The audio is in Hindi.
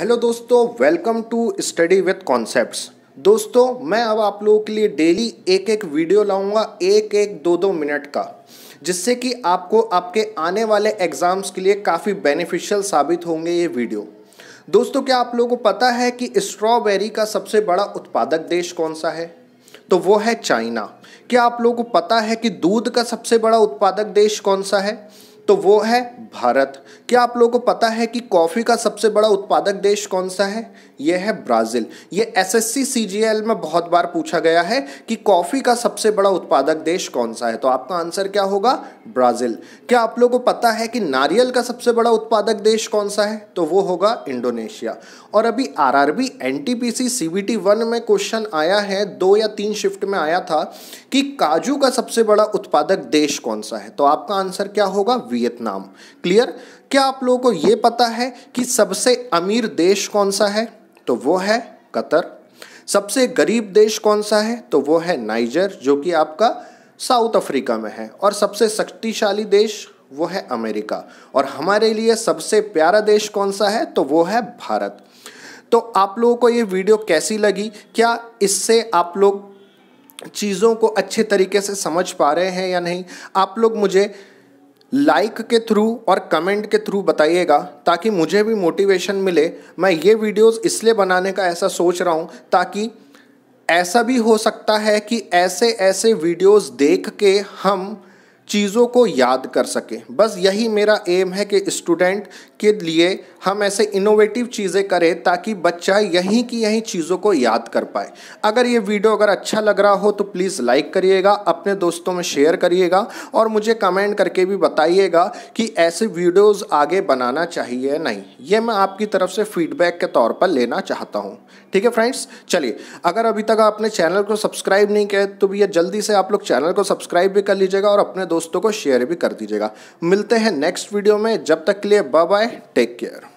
हेलो दोस्तों welcome to study with concepts दोस्तों मैं अब आप लोगों के लिए डेली एक एक वीडियो लाऊंगा एक एक दो दो मिनट का जिससे कि आपको आपके आने वाले एग्ज़ाम्स के लिए काफ़ी बेनिफिशियल साबित होंगे ये वीडियो दोस्तों क्या आप लोगों को पता है कि स्ट्रॉबेरी का सबसे बड़ा उत्पादक देश कौन सा है तो वो है चाइना क्या आप लोगों को पता है कि दूध का सबसे बड़ा उत्पादक देश कौन सा है तो वो है भारत क्या आप लोगों को पता है कि कॉफ़ी का सबसे बड़ा उत्पादक देश कौन सा है यह है ब्राज़ील ये एसएससी सीजीएल में बहुत बार पूछा गया है कि कॉफ़ी का सबसे बड़ा उत्पादक देश कौन सा है तो आपका आंसर क्या होगा ब्राज़ील क्या आप लोगों को पता है कि नारियल का सबसे बड़ा उत्पादक देश कौन सा है तो वो होगा इंडोनेशिया और अभी R R B N one में क्वेश्चन आया है दो या तीन शिफ्ट में आया था कि काजू का सबसे बड़ा उत्पादक देश कौन सा है तो आपका आंसर क्या होगा वी वियतनाम क्लियर क्या आप लोगों को ये पता है कि सबसे अमीर देश कौन सा है तो वो है कतर सबसे गरीब देश कौन सा है तो वो है नाइजर जो कि आपका साउथ अफ्रीका में है और सबसे शक्तिशाली देश वो है अमेरिका और हमारे लिए सबसे प्यारा देश कौन सा है तो वो है भारत तो आप लोगों को ये वीडियो कैसी लगी क्या इससे आप लोग चीज़ों को अच्छे तरीके से समझ पा रहे हैं या नहीं आप लोग मुझे लाइक के थ्रू और कमेंट के थ्रू बताइएगा ताकि मुझे भी मोटिवेशन मिले मैं ये वीडियोस इसलिए बनाने का ऐसा सोच रहा हूँ ताकि ऐसा भी हो सकता है कि ऐसे ऐसे वीडियोस देख के हम चीज़ों को याद कर सकें बस यही मेरा एम है कि स्टूडेंट के लिए हम ऐसे इनोवेटिव चीज़ें करें ताकि बच्चा यहीं की यहीं चीज़ों को याद कर पाए अगर ये वीडियो अगर अच्छा लग रहा हो तो प्लीज़ लाइक करिएगा अपने दोस्तों में शेयर करिएगा और मुझे कमेंट करके भी बताइएगा कि ऐसे वीडियोज़ आगे बनाना चाहिए या नहीं ये मैं आपकी तरफ से फीडबैक के तौर पर लेना चाहता हूँ ठीक है फ्रेंड्स चलिए अगर अभी तक आपने चैनल को सब्सक्राइब नहीं किया तो भैया जल्दी से आप लोग चैनल को सब्सक्राइब भी कर लीजिएगा और अपने दोस्त दोस्तों को शेयर भी कर दीजिएगा मिलते हैं नेक्स्ट वीडियो में जब तक के लिए बाय बाय टेक केयर